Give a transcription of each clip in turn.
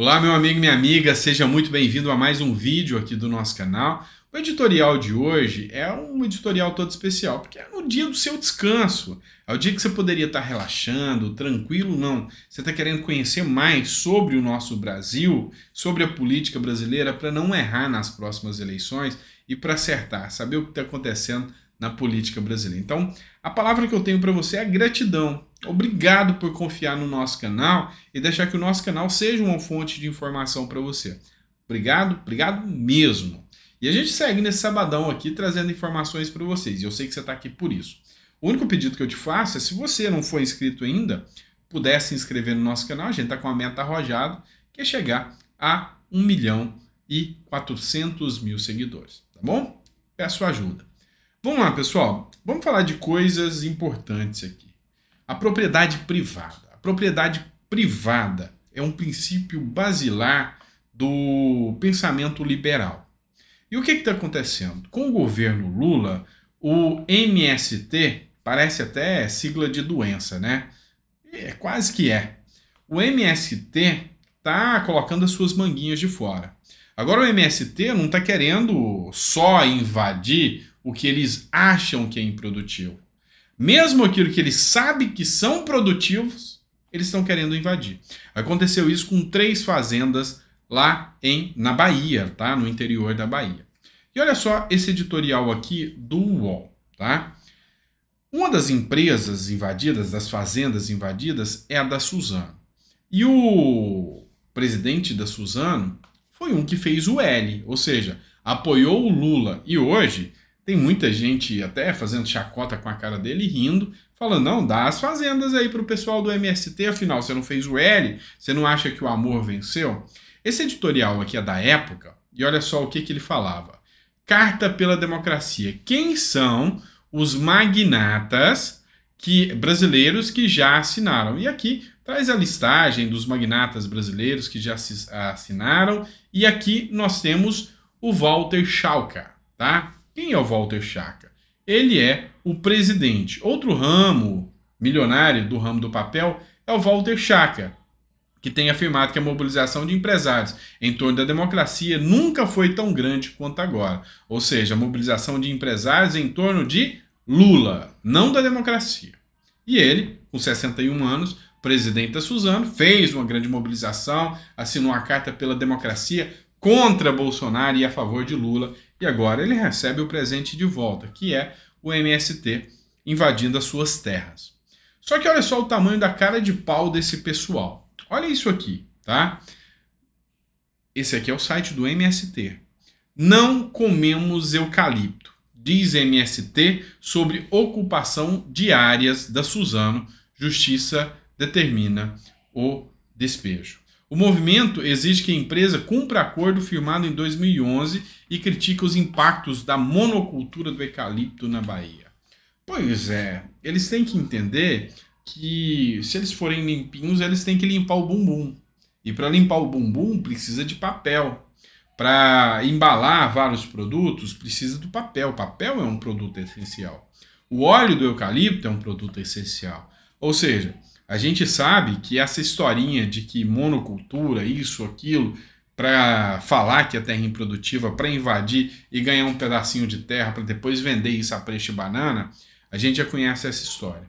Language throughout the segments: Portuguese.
Olá, meu amigo e minha amiga, seja muito bem-vindo a mais um vídeo aqui do nosso canal. O editorial de hoje é um editorial todo especial, porque é no dia do seu descanso. É o dia que você poderia estar relaxando, tranquilo, não. Você está querendo conhecer mais sobre o nosso Brasil, sobre a política brasileira, para não errar nas próximas eleições e para acertar, saber o que está acontecendo na política brasileira. Então, a palavra que eu tenho para você é gratidão. Obrigado por confiar no nosso canal e deixar que o nosso canal seja uma fonte de informação para você. Obrigado, obrigado mesmo. E a gente segue nesse sabadão aqui trazendo informações para vocês. E eu sei que você está aqui por isso. O único pedido que eu te faço é se você não for inscrito ainda, puder se inscrever no nosso canal. A gente está com a meta arrojada, que é chegar a 1 milhão e 400 mil seguidores. Tá bom? Peço ajuda. Vamos lá, pessoal. Vamos falar de coisas importantes aqui. A propriedade privada. A propriedade privada é um princípio basilar do pensamento liberal. E o que está acontecendo? Com o governo Lula, o MST parece até sigla de doença, né? É quase que é. O MST está colocando as suas manguinhas de fora. Agora o MST não está querendo só invadir o que eles acham que é improdutivo. Mesmo aquilo que ele sabe que são produtivos, eles estão querendo invadir. Aconteceu isso com três fazendas lá em, na Bahia, tá? No interior da Bahia. E olha só esse editorial aqui do UOL, tá? Uma das empresas invadidas, das fazendas invadidas, é a da Suzano. E o presidente da Suzano foi um que fez o L, ou seja, apoiou o Lula. E hoje tem muita gente até fazendo chacota com a cara dele rindo, falando: não, dá as fazendas aí para o pessoal do MST, afinal, você não fez o L, você não acha que o amor venceu? Esse editorial aqui é da época, e olha só o que, que ele falava: Carta pela Democracia. Quem são os magnatas que brasileiros que já assinaram? E aqui traz a listagem dos magnatas brasileiros que já assinaram, e aqui nós temos o Walter Schalka, tá? Quem é o Walter Chaka? Ele é o presidente. Outro ramo milionário do ramo do papel é o Walter Chaka, que tem afirmado que a mobilização de empresários em torno da democracia nunca foi tão grande quanto agora. Ou seja, a mobilização de empresários em torno de Lula, não da democracia. E ele, com 61 anos, presidente da Suzano, fez uma grande mobilização, assinou a carta pela democracia contra Bolsonaro e a favor de Lula e agora ele recebe o presente de volta, que é o MST invadindo as suas terras. Só que olha só o tamanho da cara de pau desse pessoal. Olha isso aqui, tá? Esse aqui é o site do MST. Não comemos eucalipto, diz MST sobre ocupação de áreas da Suzano. Justiça determina o despejo. O movimento exige que a empresa cumpra acordo firmado em 2011 e critica os impactos da monocultura do eucalipto na Bahia. Pois é, eles têm que entender que se eles forem limpinhos, eles têm que limpar o bumbum. E para limpar o bumbum precisa de papel. Para embalar vários produtos precisa do papel. Papel é um produto essencial. O óleo do eucalipto é um produto essencial. Ou seja, a gente sabe que essa historinha de que monocultura, isso, aquilo, para falar que a terra é improdutiva, para invadir e ganhar um pedacinho de terra para depois vender isso a preço de banana, a gente já conhece essa história.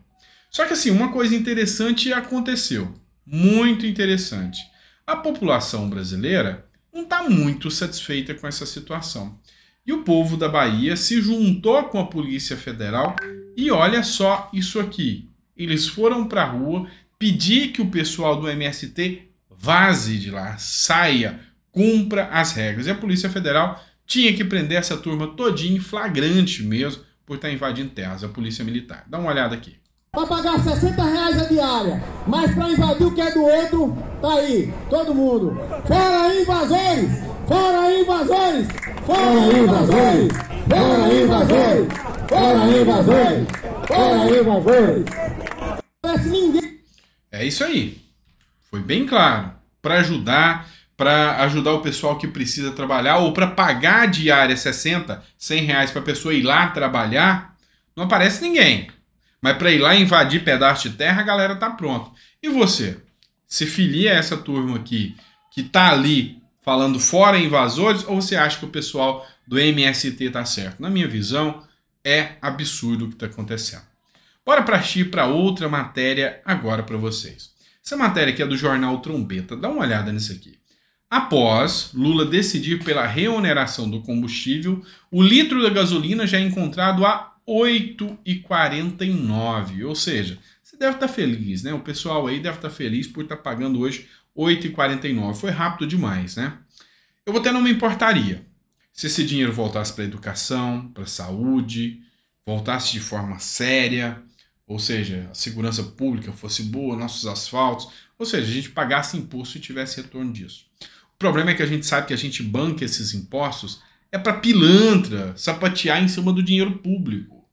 Só que assim, uma coisa interessante aconteceu, muito interessante. A população brasileira não está muito satisfeita com essa situação. E o povo da Bahia se juntou com a Polícia Federal e olha só isso aqui. Eles foram para a rua pedir que o pessoal do MST vaze de lá, saia, cumpra as regras. E a Polícia Federal tinha que prender essa turma todinha em flagrante mesmo por estar tá invadindo terras, a Polícia Militar. Dá uma olhada aqui. Para pagar 60 reais a diária, mas para invadir o que é do outro, tá aí, todo mundo. Fora invasores! Fora invasores! Fora invasores! Fora invasores! Fora invasores! Fora invasores! conhece ninguém. É isso aí. Foi bem claro. Para ajudar, para ajudar o pessoal que precisa trabalhar ou para pagar a diária 60, 100 reais para a pessoa ir lá trabalhar, não aparece ninguém. Mas para ir lá invadir pedaço de terra, a galera tá pronta. E você? Se filia a essa turma aqui que tá ali falando fora invasores ou você acha que o pessoal do MST tá certo? Na minha visão, é absurdo o que está acontecendo. Bora partir para outra matéria agora para vocês. Essa matéria aqui é do jornal Trombeta. Dá uma olhada nisso aqui. Após Lula decidir pela reoneração do combustível, o litro da gasolina já é encontrado a 8,49. Ou seja, você deve estar tá feliz, né? O pessoal aí deve estar tá feliz por estar tá pagando hoje 8,49. Foi rápido demais, né? Eu até não me importaria se esse dinheiro voltasse para educação, para saúde, voltasse de forma séria, ou seja, a segurança pública fosse boa, nossos asfaltos, ou seja, a gente pagasse imposto e tivesse retorno disso. O problema é que a gente sabe que a gente banca esses impostos é para pilantra sapatear em cima do dinheiro público.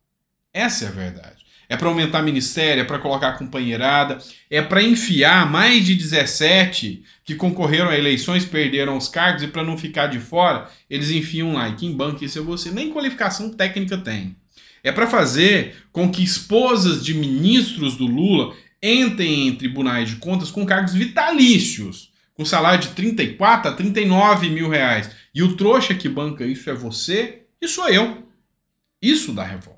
Essa é a verdade. É para aumentar ministério, é para colocar companheirada, é para enfiar mais de 17 que concorreram a eleições, perderam os cargos e para não ficar de fora, eles enfiam lá. E quem banca isso é você. Nem qualificação técnica tem. É para fazer com que esposas de ministros do Lula entrem em tribunais de contas com cargos vitalícios, com salário de 34 a 39 mil reais. E o trouxa que banca isso é você e sou eu. Isso dá revolta.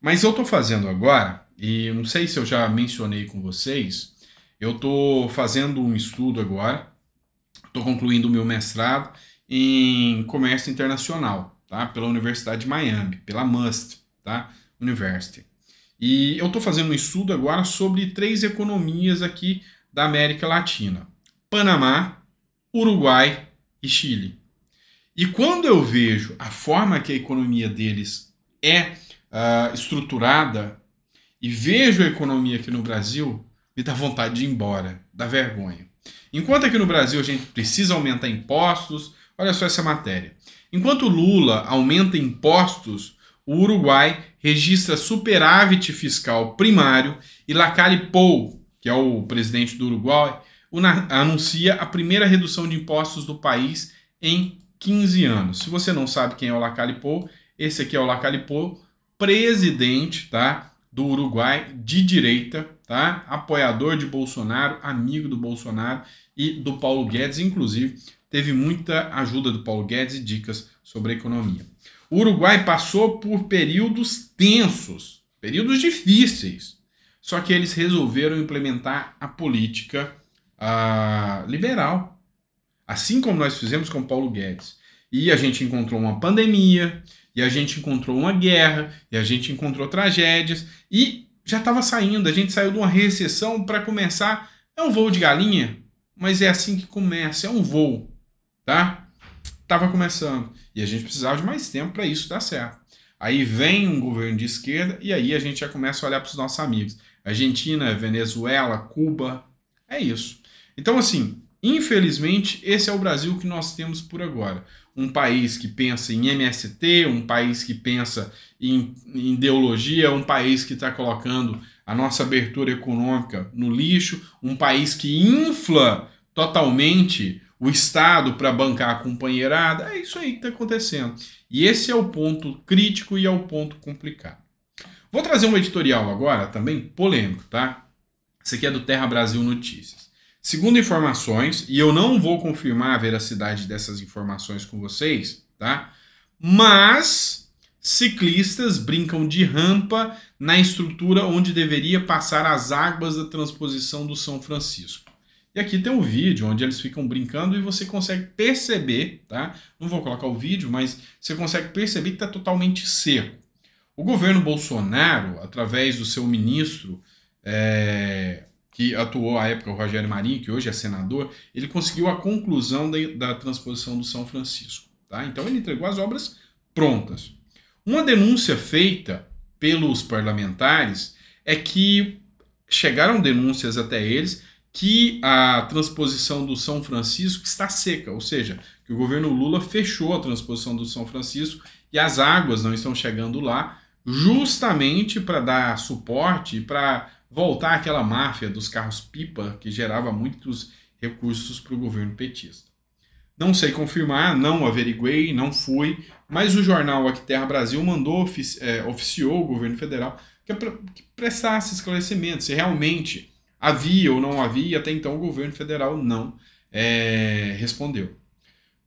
Mas eu estou fazendo agora, e não sei se eu já mencionei com vocês, eu estou fazendo um estudo agora, estou concluindo o meu mestrado em comércio internacional tá? Pela Universidade de Miami, pela MUST, tá? University. E eu estou fazendo um estudo agora sobre três economias aqui da América Latina: Panamá, Uruguai e Chile. E quando eu vejo a forma que a economia deles é uh, estruturada e vejo a economia aqui no Brasil, me dá vontade de ir embora, dá vergonha. Enquanto aqui no Brasil a gente precisa aumentar impostos, Olha só essa matéria. Enquanto Lula aumenta impostos, o Uruguai registra superávit fiscal primário e Lacalle Pou, que é o presidente do Uruguai, anuncia a primeira redução de impostos do país em 15 anos. Se você não sabe quem é o Lacalle Pou, esse aqui é o Lacalle Pou, presidente, tá? do Uruguai de direita, tá? Apoiador de Bolsonaro, amigo do Bolsonaro e do Paulo Guedes, inclusive teve muita ajuda do Paulo Guedes e dicas sobre a economia. O Uruguai passou por períodos tensos, períodos difíceis, só que eles resolveram implementar a política ah, liberal, assim como nós fizemos com o Paulo Guedes. E a gente encontrou uma pandemia, e a gente encontrou uma guerra, e a gente encontrou tragédias, e já estava saindo, a gente saiu de uma recessão para começar. É um voo de galinha, mas é assim que começa, é um voo tá? Tava começando e a gente precisava de mais tempo para isso dar certo. Aí vem um governo de esquerda e aí a gente já começa a olhar para os nossos amigos. Argentina, Venezuela, Cuba, é isso. Então, assim, infelizmente, esse é o Brasil que nós temos por agora. Um país que pensa em MST, um país que pensa em, em ideologia, um país que está colocando a nossa abertura econômica no lixo, um país que infla totalmente o Estado para bancar a companheirada. É isso aí que está acontecendo. E esse é o ponto crítico e é o ponto complicado. Vou trazer um editorial agora, também polêmico, tá? Esse aqui é do Terra Brasil Notícias. Segundo informações, e eu não vou confirmar a veracidade dessas informações com vocês, tá? Mas ciclistas brincam de rampa na estrutura onde deveria passar as águas da transposição do São Francisco. E aqui tem um vídeo onde eles ficam brincando e você consegue perceber, tá? Não vou colocar o vídeo, mas você consegue perceber que está totalmente seco. O governo Bolsonaro, através do seu ministro, é, que atuou à época, o Rogério Marinho, que hoje é senador, ele conseguiu a conclusão de, da transposição do São Francisco. Tá? Então ele entregou as obras prontas. Uma denúncia feita pelos parlamentares é que chegaram denúncias até eles que a transposição do São Francisco está seca, ou seja, que o governo Lula fechou a transposição do São Francisco e as águas não estão chegando lá, justamente para dar suporte e para voltar aquela máfia dos carros pipa que gerava muitos recursos para o governo petista. Não sei confirmar, não averiguei, não fui, mas o jornal Aqui Terra Brasil mandou, é, oficiou o governo federal que é prestasse esclarecimento se realmente havia ou não havia, até então o governo federal não é, respondeu.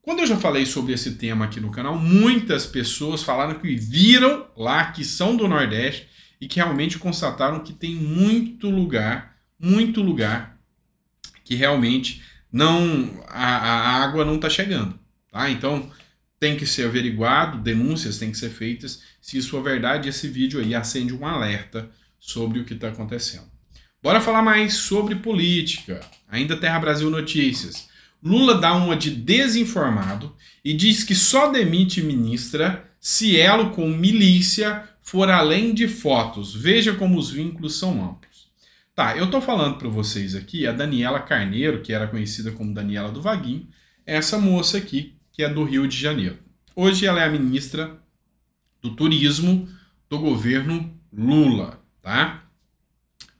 Quando eu já falei sobre esse tema aqui no canal, muitas pessoas falaram que viram lá que são do Nordeste e que realmente constataram que tem muito lugar, muito lugar que realmente não a, a água não está chegando, tá? Então tem que ser averiguado, denúncias têm que ser feitas. Se isso for verdade, esse vídeo aí acende um alerta sobre o que está acontecendo. Bora falar mais sobre política. Ainda Terra Brasil Notícias. Lula dá uma de desinformado e diz que só demite ministra se elo com milícia for além de fotos. Veja como os vínculos são amplos. Tá, eu tô falando para vocês aqui a Daniela Carneiro, que era conhecida como Daniela do Vaguinho, é essa moça aqui, que é do Rio de Janeiro. Hoje ela é a ministra do Turismo do governo Lula, tá?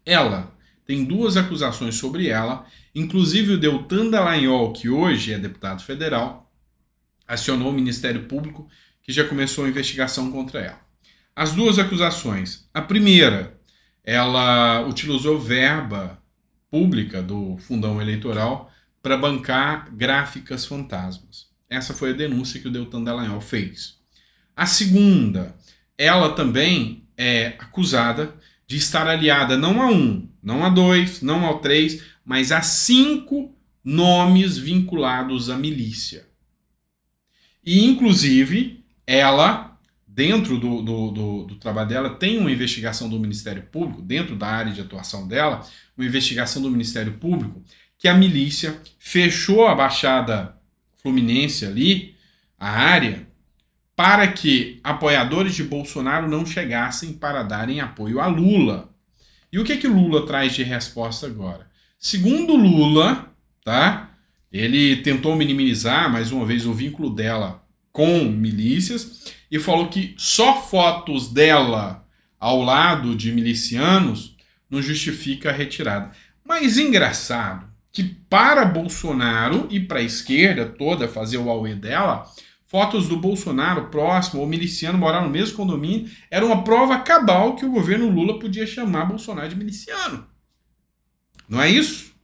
Ela tem duas acusações sobre ela, inclusive o Deltan Dallagnol, que hoje é deputado federal, acionou o Ministério Público, que já começou a investigação contra ela. As duas acusações. A primeira, ela utilizou verba pública do fundão eleitoral para bancar gráficas fantasmas. Essa foi a denúncia que o Deltan Dallagnol fez. A segunda, ela também é acusada de estar aliada não a um, não a dois, não ao três, mas a cinco nomes vinculados à milícia. E, inclusive, ela, dentro do, do, do, do, trabalho dela, tem uma investigação do Ministério Público, dentro da área de atuação dela, uma investigação do Ministério Público, que a milícia fechou a Baixada Fluminense ali, a área, para que apoiadores de Bolsonaro não chegassem para darem apoio a Lula. E o que, que o Lula traz de resposta agora? Segundo Lula, tá? Ele tentou minimizar, mais uma vez, o vínculo dela com milícias e falou que só fotos dela ao lado de milicianos não justifica a retirada. Mas engraçado que para Bolsonaro e para a esquerda toda fazer o AUE dela, Fotos do Bolsonaro próximo ou miliciano morar no mesmo condomínio era uma prova cabal que o governo Lula podia chamar Bolsonaro de miliciano. Não é isso?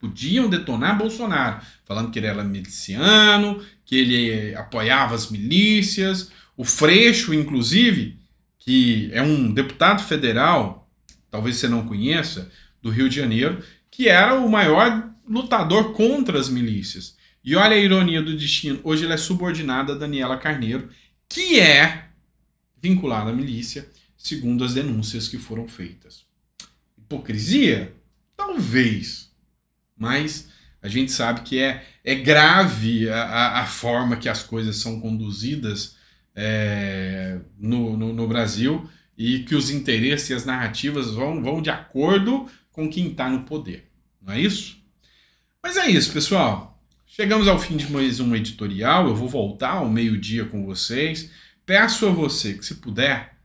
Podiam detonar Bolsonaro, falando que ele era miliciano, que ele apoiava as milícias. O Freixo, inclusive, que é um deputado federal, talvez você não conheça, do Rio de Janeiro, que era o maior lutador contra as milícias. E olha a ironia do destino. Hoje ela é subordinada a Daniela Carneiro, que é vinculada à milícia, segundo as denúncias que foram feitas. Hipocrisia? Talvez. Mas a gente sabe que é, é grave a, a, a forma que as coisas são conduzidas é, no, no, no, Brasil e que os interesses e as narrativas vão, vão de acordo com quem está no poder. Não é isso? Mas é isso, pessoal. Chegamos ao fim de mais um editorial. Eu vou voltar ao meio-dia com vocês. Peço a você que, se puder,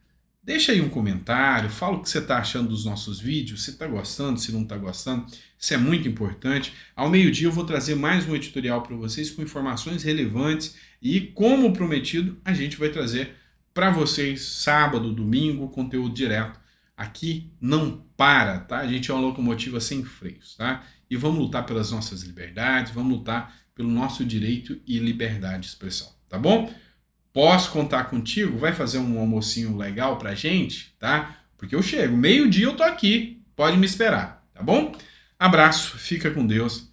deixe aí um comentário, fala o que você está achando dos nossos vídeos, se está gostando, se não está gostando. Isso é muito importante. Ao meio-dia eu vou trazer mais um editorial para vocês com informações relevantes e, como prometido, a gente vai trazer para vocês sábado, domingo, conteúdo direto. Aqui não para, tá? A gente é uma locomotiva sem freios, tá? E vamos lutar pelas nossas liberdades, vamos lutar pelo nosso direito e liberdade de expressão, tá bom? Posso contar contigo? Vai fazer um almocinho legal pra gente, tá? Porque eu chego, meio-dia eu tô aqui, pode me esperar, tá bom? Abraço, fica com Deus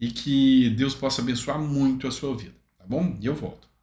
e que Deus possa abençoar muito a sua vida, tá bom? E eu volto.